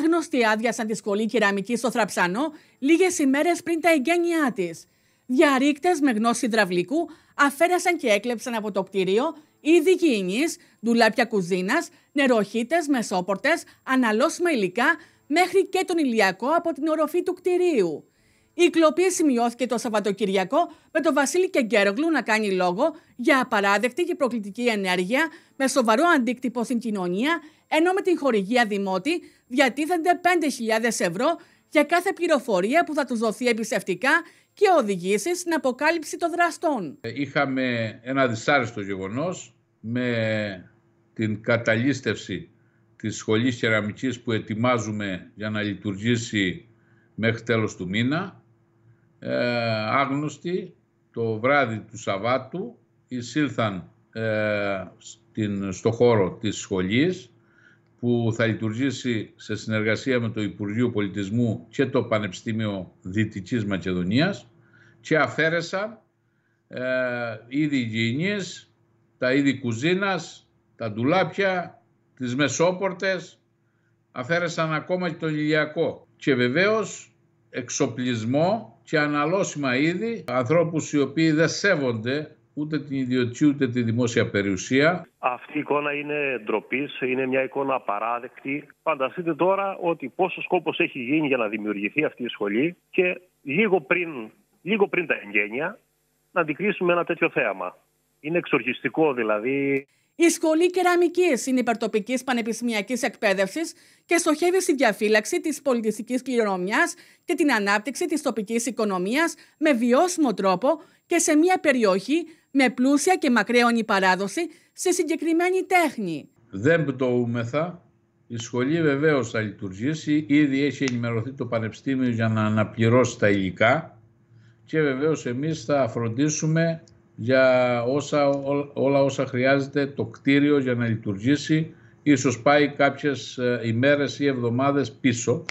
άγνωστοι άδειασαν τη σχολή κεραμική στο Θραψανό λίγες ημέρες πριν τα εγγένειά της. Διαρρήκτες με γνώση υδραυλικού αφαίρεσαν και έκλεψαν από το κτίριο είδη γηινή, ντουλάπια κουζίνας, νεροχύτες, μεσόπορτες, αναλώσιμα υλικά, μέχρι και τον ηλιακό από την οροφή του κτηρίου. Η κλοπή σημειώθηκε το Σαββατοκυριακό με τον Βασίλη Κεγκέρογλου να κάνει λόγο για απαράδεκτη και προκλητική ενέργεια με σοβαρό αντίκτυπο στην κοινωνία, ενώ με την χορηγία Δημότη διατίθενται 5.000 ευρώ για κάθε πληροφορία που θα τους δοθεί εμπιστευτικά και οδηγήσεις στην αποκάλυψη των δραστών. Είχαμε ένα δυσάρεστο γεγονός με την καταλήστευση της σχολής κεραμικής που ετοιμάζουμε για να λειτουργήσει μέχρι τέλος του μήνα. Ε, άγνωστοι το βράδυ του Σαββάτου εισήλθαν ε, στην, στο χώρο της σχολής που θα λειτουργήσει σε συνεργασία με το Υπουργείο Πολιτισμού και το Πανεπιστήμιο Δυτικής Μακεδονίας και αφαίρεσαν ε, είδη υγιεινής, τα είδη κουζίνας, τα ντουλάπια, τις μεσόπορτες, αφαίρεσαν ακόμα και το ηλιακό. Και βεβαίως εξοπλισμό και αναλώσιμα είδη, ανθρώπους οι οποίοι δεν σέβονται ούτε την ιδιωτική ούτε τη δημόσια περιουσία. Αυτή η εικόνα είναι ντροπής, είναι μια εικόνα απαράδεκτη. Φανταστείτε τώρα ότι πόσο σκόπος έχει γίνει για να δημιουργηθεί αυτή η σχολή και λίγο πριν, λίγο πριν τα εγγένεια να αντικρίσουμε ένα τέτοιο θέαμα. Είναι εξοργιστικό δηλαδή. Η Σχολή Κεραμικής είναι υπερτοπικής πανεπιστημιακής εκπαίδευσης και στοχεύει στη διαφύλαξη της πολιτιστικής κληρονομιάς και την ανάπτυξη της τοπικής οικονομίας με βιώσιμο τρόπο και σε μια περιοχή με πλούσια και μακραίωνη παράδοση σε συγκεκριμένη τέχνη. Δεν πτωούμεθα. Η σχολή βεβαίως θα λειτουργήσει. Ήδη έχει ενημερωθεί το Πανεπιστήμιο για να αναπληρώσει τα υλικά και βεβαίως εμείς θα φροντίσουμε για όσα, όλα όσα χρειάζεται το κτίριο για να λειτουργήσει. Ίσως πάει κάποιες ε, ημέρες ή εβδομάδες πίσω.